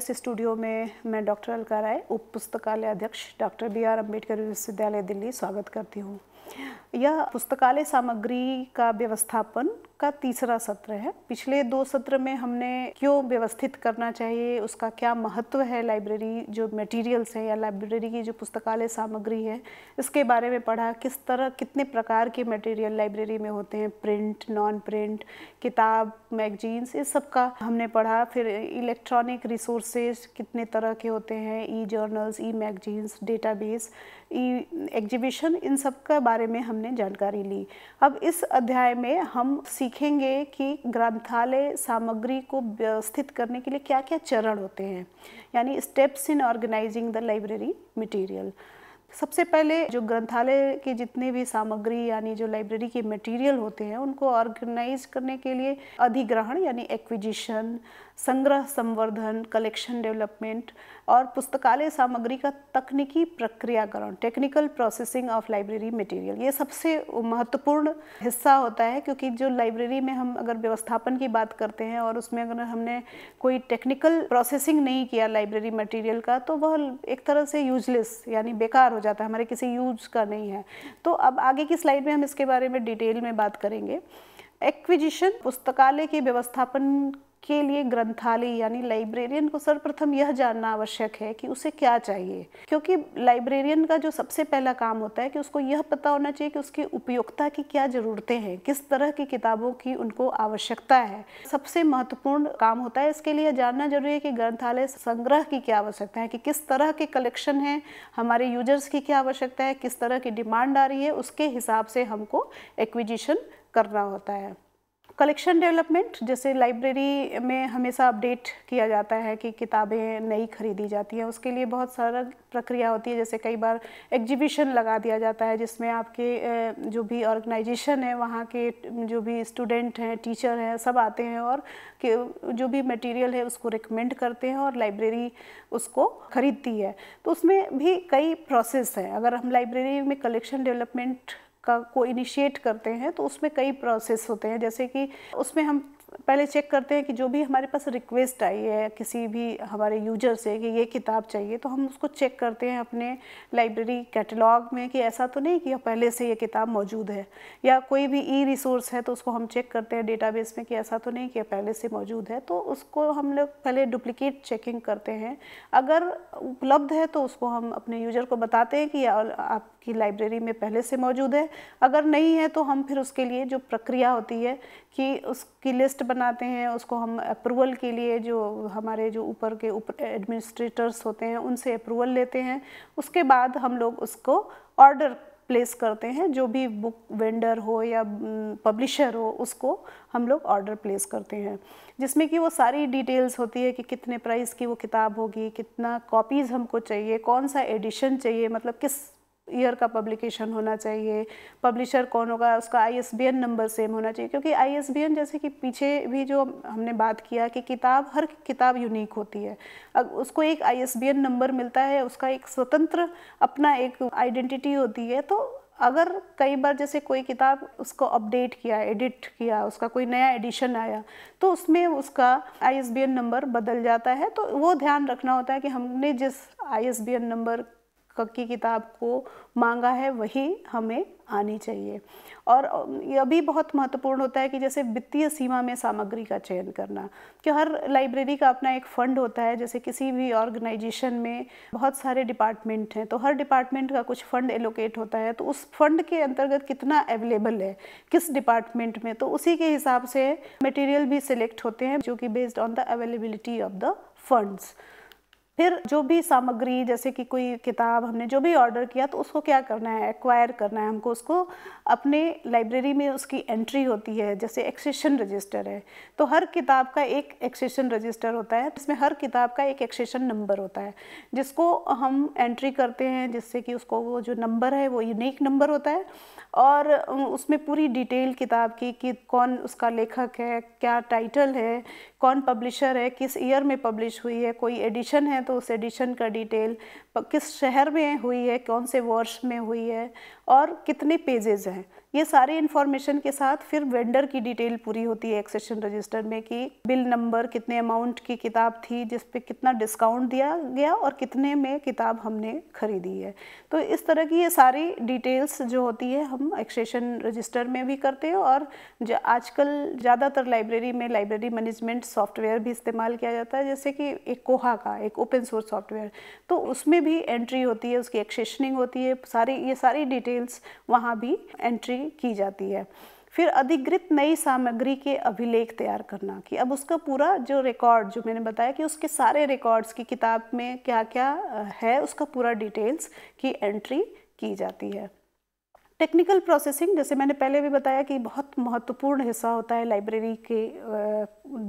S studio में मैं doctor Alka राय उप पुस्तकालय अध्यक्ष डॉक्टर बी आर अम्बेडकर विश्वविद्यालय दिल्ली स्वागत करती हूँ यह पुस्तकालय सामग्री का व्यवस्थापन का तीसरा सत्र है पिछले दो सत्र में हमने क्यों व्यवस्थित करना चाहिए उसका क्या महत्व है लाइब्रेरी जो मटेरियल्स है या लाइब्रेरी की जो पुस्तकालय सामग्री है इसके बारे में पढ़ा किस तरह कितने प्रकार के मटेरियल लाइब्रेरी में होते हैं प्रिंट नॉन प्रिंट किताब मैगजीन्स इस सब का हमने पढ़ा फिर इलेक्ट्रॉनिक रिसोर्सेज कितने तरह के होते हैं e journals e magazines database e exhibition इन सब के बारे में हमने हमने जानकारी ली अब इस अध्याय में हम सीखेंगे कि ग्रंथालय सामग्री को व्यवस्थित करने के लिए क्या क्या चरण होते हैं यानी steps in organising the library material सबसे पहले जो ग्रंथालय के जितने भी सामग्री यानी जो लाइब्रेरी के मटेरियल होते हैं उनको ऑर्गेनाइज करने के लिए अधिग्रहण यानी एक्विजिशन संग्रह संवर्धन कलेक्शन डेवलपमेंट और पुस्तकालय सामग्री का तकनीकी प्रक्रियाकरण technical processing of library material ये सबसे महत्वपूर्ण हिस्सा होता है क्योंकि जो लाइब्रेरी में हम अगर व्यवस्थापन की बात करते हैं और उसमें अगर हमने कोई टेक्निकल प्रोसेसिंग नहीं किया लाइब्रेरी मटेरियल का तो वह एक तरह से यूजलेस यानी बेकार हो हो जाता है हमारे किसी यूज़ का नहीं है तो अब आगे की स्लाइड में हम इसके बारे में डिटेल में बात करेंगे एक्विजिशन पुस्तकालय के व्यवस्थापन के लिए ग्रंथालय यानी लाइब्रेरियन को सर्वप्रथम यह जानना आवश्यक है कि उसे क्या चाहिए क्योंकि लाइब्रेरियन का जो सबसे पहला काम होता है कि उसको यह पता होना चाहिए कि उसकी उपयोगिता की क्या ज़रूरतें हैं किस तरह की किताबों की उनको आवश्यकता है सबसे महत्वपूर्ण काम होता है इसके लिए जानना जरूरी है कि ग्रंथालय संग्रह की क्या आवश्यकता है कि किस तरह के कलेक्शन हैं हमारे यूजर्स की क्या आवश्यकता है किस तरह की डिमांड आ रही है उसके हिसाब से हमको एक्विजिशन करना होता है कलेक्शन डेवलपमेंट जैसे लाइब्रेरी में हमेशा अपडेट किया जाता है कि किताबें नई खरीदी जाती हैं उसके लिए बहुत सारा प्रक्रिया होती है जैसे कई बार एग्जीबिशन लगा दिया जाता है जिसमें आपके जो भी ऑर्गेनाइजेशन है वहाँ के जो भी स्टूडेंट हैं टीचर हैं सब आते हैं और कि जो भी मटेरियल है उसको रिकमेंड करते हैं और लाइब्रेरी उसको ख़रीदती है तो उसमें भी कई प्रोसेस हैं अगर हम लाइब्रेरी में कलेक्शन डेवलपमेंट का को इनिशिएट करते हैं तो उसमें कई प्रोसेस होते हैं जैसे कि उसमें हम पहले चेक करते हैं कि जो भी हमारे पास रिक्वेस्ट आई है किसी भी हमारे यूजर से कि ये किताब चाहिए तो हम उसको चेक करते हैं अपने लाइब्रेरी कैटलॉग में कि ऐसा तो नहीं कि पहले से ये किताब मौजूद है या कोई भी ई रिसोर्स है तो उसको हम चेक करते हैं डेटाबेस में कि ऐसा तो नहीं कि पहले से मौजूद है तो उसको हम लोग पहले डुप्लिकेट चेकिंग करते हैं अगर उपलब्ध है तो उसको हम अपने यूजर को बताते हैं कि आप आपकी लाइब्रेरी में पहले से मौजूद है अगर नहीं है तो हम फिर उसके लिए जो प्रक्रिया होती है कि उसकी लिस्ट बनाते हैं उसको हम अप्रूवल के लिए जो हमारे जो ऊपर के ऊपर एडमिनिस्ट्रेटर्स होते हैं उनसे अप्रूवल लेते हैं उसके बाद हम लोग उसको ऑर्डर प्लेस करते हैं जो भी बुक वेंडर हो या पब्लिशर हो उसको हम लोग ऑर्डर प्लेस करते हैं जिसमें कि वो सारी डिटेल्स होती है कि कितने प्राइस की वो किताब होगी कितना कॉपीज़ हमको चाहिए कौन सा एडिशन चाहिए मतलब किस ईयर का पब्लिकेशन होना चाहिए पब्लिशर कौन होगा उसका आई नंबर सेम होना चाहिए क्योंकि आई जैसे कि पीछे भी जो हमने बात किया कि किताब हर किताब यूनिक होती है अब उसको एक आई नंबर मिलता है उसका एक स्वतंत्र अपना एक आइडेंटिटी होती है तो अगर कई बार जैसे कोई किताब उसको अपडेट किया एडिट किया उसका कोई नया एडिशन आया तो उसमें उसका आई नंबर बदल जाता है तो वो ध्यान रखना होता है कि हमने जिस आई नंबर की किताब को मांगा है वही हमें आनी चाहिए और यह भी बहुत महत्वपूर्ण होता है कि जैसे वित्तीय सीमा में सामग्री का चयन करना कि हर लाइब्रेरी का अपना एक फ़ंड होता है जैसे किसी भी ऑर्गेनाइजेशन में बहुत सारे डिपार्टमेंट हैं तो हर डिपार्टमेंट का कुछ फ़ंड एलोकेट होता है तो उस फंड के अंतर्गत कितना अवेलेबल है किस डिपार्टमेंट में तो उसी के हिसाब से मटेरियल भी सिलेक्ट होते हैं जो कि based on the availability of the funds फिर जो भी सामग्री जैसे कि कोई किताब हमने जो भी ऑर्डर किया तो उसको क्या करना है एक्वायर करना है हमको उसको अपने लाइब्रेरी में उसकी एंट्री होती है जैसे एक्सेशन रजिस्टर है तो हर किताब का एक एक्सेशन रजिस्टर होता है जिसमें हर किताब का एक एक्सेशन नंबर होता है जिसको हम एंट्री करते हैं जिससे कि उसको वो जो नंबर है वो यूनिक नंबर होता है और उसमें पूरी डिटेल किताब की कि कौन उसका लेखक है क्या टाइटल है कौन पब्लिशर है किस ईयर में पब्लिश हुई है कोई एडिशन है तो एडिशन का डिटेल किस शहर में हुई है कौन से वर्ष में हुई है और कितने पेजेज़ हैं ये सारी इन्फॉर्मेशन के साथ फिर वेंडर की डिटेल पूरी होती है एक्सेशन रजिस्टर में कि बिल नंबर कितने अमाउंट की किताब थी जिस पे कितना डिस्काउंट दिया गया और कितने में किताब हमने खरीदी है तो इस तरह की ये सारी डिटेल्स जो होती है हम एक्सेशन रजिस्टर में भी करते हैं और आजकल ज़्यादातर लाइब्रेरी में लाइब्रेरी मैनेजमेंट सॉफ्टवेयर भी इस्तेमाल किया जाता है जैसे कि एक कोहा का एक ओपन सोर्स सॉफ्टवेयर तो उसमें भी एंट्री होती है उसकी एक्सेशनिंग होती है सारी ये सारी डिटेल्स वहाँ भी एंट्री की की जाती है फिर अधिकृत नई सामग्री के अभिलेख तैयार करना कि अब उसका पूरा जो रिकॉर्ड जो मैंने बताया कि उसके सारे रिकॉर्ड्स की किताब में क्या क्या है उसका पूरा डिटेल्स की एंट्री की जाती है टेक्निकल प्रोसेसिंग जैसे मैंने पहले भी बताया कि बहुत महत्वपूर्ण हिस्सा होता है लाइब्रेरी के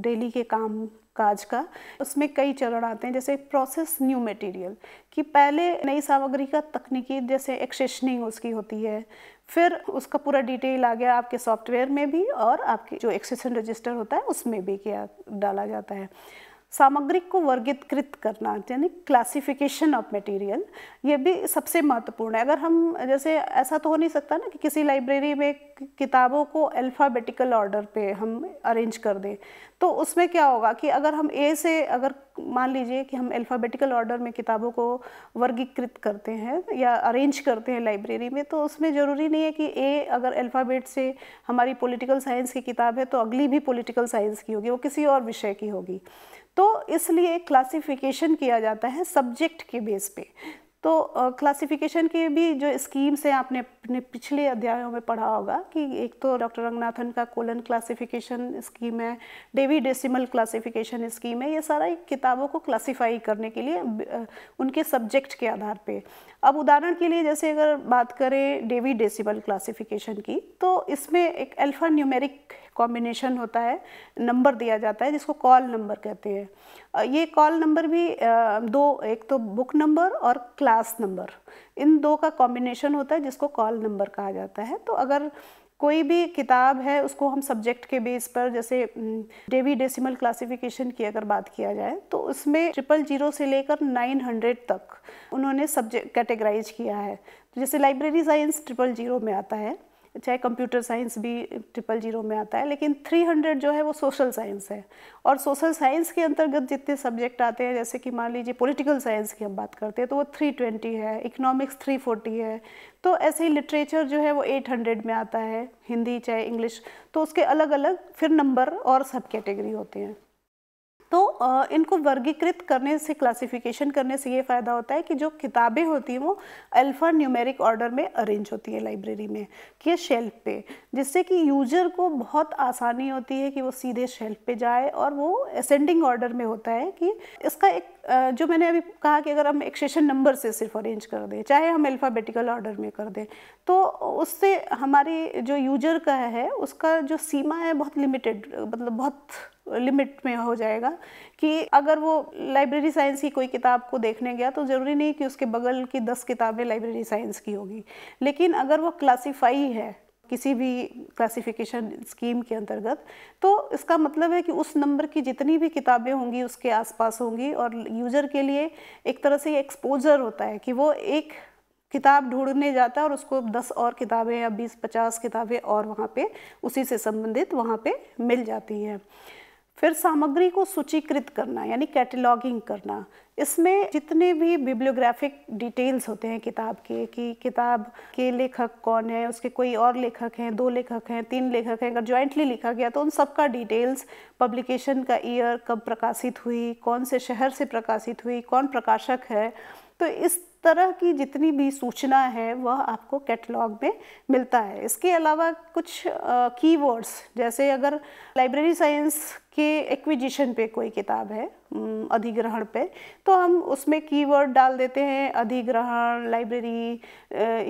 डेली के काम काज का उसमें कई चरण आते हैं जैसे प्रोसेस न्यू मटेरियल कि पहले नई सामग्री का तकनीकी जैसे एक्सेशनिंग उसकी होती है फिर उसका पूरा डिटेल आ गया आपके सॉफ्टवेयर में भी और आपके जो एक्सेशन रजिस्टर होता है उसमें भी किया डाला जाता है सामग्री को वर्गीकृत करना यानी क्लासिफिकेशन ऑफ मटेरियल ये भी सबसे महत्वपूर्ण है अगर हम जैसे ऐसा तो हो नहीं सकता ना कि किसी लाइब्रेरी में किताबों को अल्फ़ाबेटिकल ऑर्डर पे हम अरेंज कर दें तो उसमें क्या होगा कि अगर हम ए से अगर मान लीजिए कि हम अल्फ़ाबेटिकल ऑर्डर में किताबों को वर्गीकृत करते हैं या अरेंज करते हैं लाइब्रेरी में तो उसमें ज़रूरी नहीं है कि ए अगर अल्फ़ाबेट से हमारी पॉलिटिकल साइंस की किताब है तो अगली भी पॉलिटिकल साइंस की होगी वो किसी और विषय की होगी तो इसलिए क्लासिफिकेशन किया जाता है सब्जेक्ट के बेस पे तो क्लासिफिकेशन uh, भी जो स्कीम्स हैं आपने अपने पिछले अध्यायों में पढ़ा होगा कि एक तो डॉक्टर रंगनाथन का कोलन क्लासिफिकेशन स्कीम है डेवी डेसिमल क्लासिफिकेशन स्कीम है ये सारा एक किताबों को क्लासिफाई करने के लिए उनके सब्जेक्ट के आधार पे अब उदाहरण के लिए जैसे अगर बात करें डेवी डेसिमल क्लासिफिकेशन की तो इसमें एक अल्फ़ा न्यूमेरिक कॉम्बिनेशन होता है नंबर दिया जाता है जिसको कॉल नंबर कहते हैं ये कॉल नंबर भी दो एक तो बुक नंबर और क्लास नंबर इन दो का कॉम्बिनेशन होता है जिसको कॉल नंबर कहा जाता है तो अगर कोई भी किताब है उसको हम सब्जेक्ट के बेस पर जैसे डेवी डेसिमल क्लासिफिकेशन की अगर बात किया जाए तो उसमें ट्रिपल जीरो से लेकर नाइन हंड्रेड तक उन्होंने सब्जेक्ट कैटेगराइज किया है तो जैसे लाइब्रेरी साइंस ट्रिपल जीरो में आता है चाहे कंप्यूटर साइंस भी ट्रिपल जीरो में आता है लेकिन 300 जो है वो सोशल साइंस है और सोशल साइंस के अंतर्गत जितने सब्जेक्ट आते हैं जैसे कि मान लीजिए पॉलिटिकल साइंस की हम बात करते हैं तो वो 320 है इकोनॉमिक्स 340 है तो ऐसे ही लिटरेचर जो है वो 800 में आता है हिंदी चाहे इंग्लिश तो उसके अलग अलग फिर नंबर और सब कैटेगरी होते हैं तो इनको वर्गीकृत करने से क्लासिफिकेशन करने से ये फ़ायदा होता है कि जो किताबें होती हैं वो अल्फ़ा न्यूमेरिक ऑर्डर में अरेंज होती है लाइब्रेरी में कि शेल्फ पे जिससे कि यूजर को बहुत आसानी होती है कि वो सीधे शेल्फ पे जाए और वो असेंडिंग ऑर्डर में होता है कि इसका एक जो मैंने अभी कहा कि अगर हम एक सेशन नंबर से सिर्फ अरेंज कर दें चाहे हम अल्फ़ाबेटिकल ऑर्डर में कर दें तो उससे हमारी जो यूजर का है उसका जो सीमा है बहुत लिमिटेड मतलब बहुत लिमिट में हो जाएगा कि अगर वो लाइब्रेरी साइंस की कोई किताब को देखने गया तो ज़रूरी नहीं कि उसके बगल की दस किताबें लाइब्रेरी साइंस की होगी लेकिन अगर वो क्लासीफाई है किसी भी क्लासिफिकेशन स्कीम के अंतर्गत तो इसका मतलब है कि उस नंबर की जितनी भी किताबें होंगी उसके आसपास होंगी और यूज़र के लिए एक तरह से एक्सपोजर होता है कि वो एक किताब ढूंढने जाता है और उसको दस और किताबें या बीस पचास किताबें और वहाँ पे उसी से संबंधित वहाँ पे मिल जाती हैं फिर सामग्री को सूचीकृत करना यानी कैटलॉगिंग करना इसमें जितने भी बिब्लियोग्राफिक डिटेल्स होते हैं किताब के कि किताब के लेखक कौन है उसके कोई और लेखक हैं दो लेखक हैं तीन लेखक हैं अगर ज्वाइंटली लिखा गया तो उन सब का डिटेल्स पब्लिकेशन का ईयर कब प्रकाशित हुई कौन से शहर से प्रकाशित हुई कौन प्रकाशक है तो इस तरह की जितनी भी सूचना है वह आपको कैटलॉग में मिलता है इसके अलावा कुछ कीवर्ड्स जैसे अगर लाइब्रेरी साइंस के एक्विजिशन पे कोई किताब है अधिग्रहण पे तो हम उसमें कीवर्ड डाल देते हैं अधिग्रहण library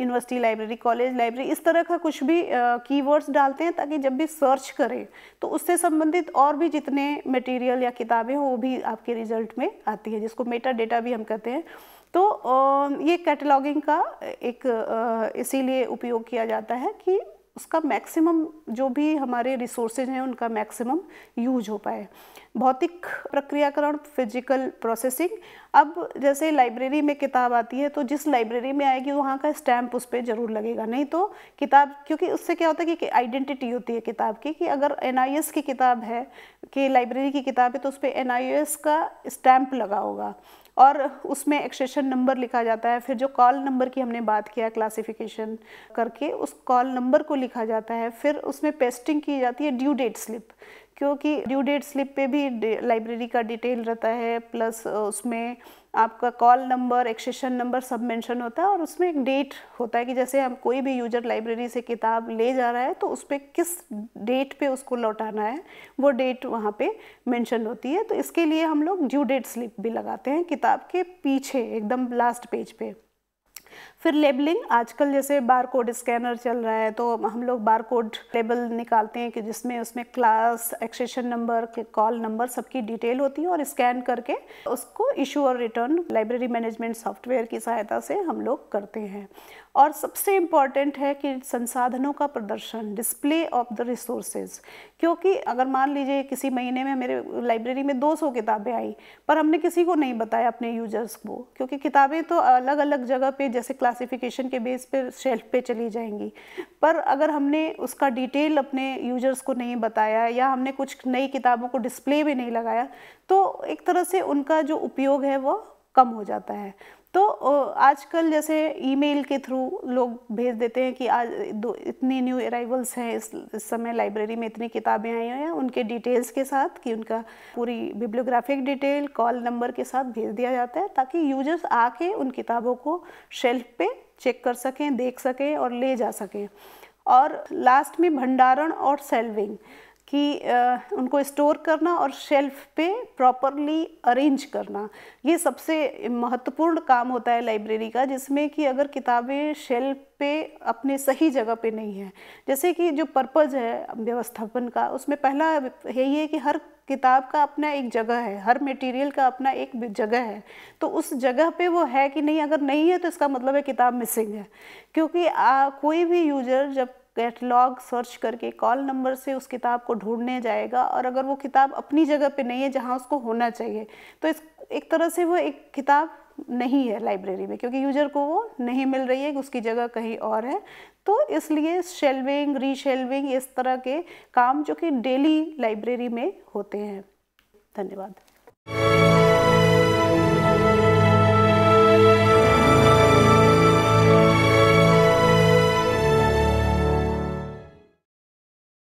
university library college library इस तरह का कुछ भी कीवर्ड्स डालते हैं ताकि जब भी सर्च करें तो उससे संबंधित और भी जितने मटेरियल या किताबें हों वो भी आपके रिजल्ट में आती है जिसको मेटा डेटा भी हम कहते हैं तो ये कैटलॉगिंग का एक इसीलिए उपयोग किया जाता है कि उसका मैक्सिमम जो भी हमारे रिसोर्सेज हैं उनका मैक्सिमम यूज हो पाए भौतिक प्रक्रियाकरण फिजिकल प्रोसेसिंग अब जैसे लाइब्रेरी में किताब आती है तो जिस लाइब्रेरी में आएगी वहाँ का स्टैम्प उस पर ज़रूर लगेगा नहीं तो किताब क्योंकि उससे क्या होता है कि आइडेंटिटी होती है किताब की कि अगर एन की किताब है कि लाइब्रेरी की किताब है तो उस पर एन का स्टैम्प लगा होगा और उसमें एक्सेशन नंबर लिखा जाता है फिर जो कॉल नंबर की हमने बात किया क्लासिफिकेशन करके उस कॉल नंबर को लिखा जाता है फिर उसमें पेस्टिंग की जाती है ड्यू डेट स्लिप क्योंकि ड्यू डेट स्लिप पे भी लाइब्रेरी का डिटेल रहता है प्लस उसमें आपका कॉल नंबर एक्सेशन नंबर सब मेंशन होता है और उसमें एक डेट होता है कि जैसे हम कोई भी यूजर लाइब्रेरी से किताब ले जा रहा है तो उस पर किस डेट पे उसको लौटाना है वो डेट वहाँ पे मेंशन होती है तो इसके लिए हम लोग ड्यू डेट स्लिप भी लगाते हैं किताब के पीछे एकदम लास्ट पेज पे फिर लेबलिंग आजकल जैसे बार कोड स्कैनर चल रहा है तो हम लोग बार कोड लेबल निकालते हैं कि जिसमें उसमें class accession number call number सबकी डिटेल होती है और स्कैन करके उसको इशू और रिटर्न लाइब्रेरी मैनेजमेंट सॉफ्टवेयर की सहायता से हम लोग करते हैं और सबसे इम्पॉर्टेंट है कि संसाधनों का प्रदर्शन डिस्प्ले ऑफ द रिसोर्सेज क्योंकि अगर मान लीजिए किसी महीने में मेरे लाइब्रेरी में 200 किताबें आई पर हमने किसी को नहीं बताया अपने यूजर्स को क्योंकि किताबें तो अलग अलग जगह पे जैसे क्लास क्लासिफिकेशन के बेस पर शेल्फ पे चली जाएंगी पर अगर हमने उसका डिटेल अपने यूजर्स को नहीं बताया या हमने कुछ नई किताबों को डिस्प्ले में नहीं लगाया तो एक तरह से उनका जो उपयोग है वो कम हो जाता है तो आजकल जैसे ईमेल के थ्रू लोग भेज देते हैं कि आज दो इतने न्यू अराइवल्स हैं इस, इस समय लाइब्रेरी में इतनी किताबें आई हुई हैं उनके डिटेल्स के साथ कि उनका पूरी बिब्लियोग्राफिक डिटेल कॉल नंबर के साथ भेज दिया जाता है ताकि यूजर्स आके उन किताबों को शेल्फ पे चेक कर सकें देख सकें और ले जा सकें और लास्ट में भंडारण और सेल्विंग कि उनको स्टोर करना और शेल्फ पे प्रॉपरली अरेंज करना ये सबसे महत्वपूर्ण काम होता है लाइब्रेरी का जिसमें कि अगर किताबें शेल्फ पे अपने सही जगह पे नहीं है जैसे कि जो पर्पज़ है व्यवस्थापन का उसमें पहला है ये कि हर किताब का अपना एक जगह है हर मटेरियल का अपना एक जगह है तो उस जगह पे वो है कि नहीं अगर नहीं है तो इसका मतलब है किताब मिसिंग है क्योंकि आ, कोई भी यूजर जब कैटलॉग सर्च करके कॉल नंबर से उस किताब को ढूंढने जाएगा और अगर वो किताब अपनी जगह पे नहीं है जहाँ उसको होना चाहिए तो इस एक तरह से वो एक किताब नहीं है लाइब्रेरी में क्योंकि यूजर को वो नहीं मिल रही है उसकी जगह कहीं और है तो इसलिए शेल्विंग रीशेल्विंग इस तरह के काम जो कि डेली लाइब्रेरी में होते हैं धन्यवाद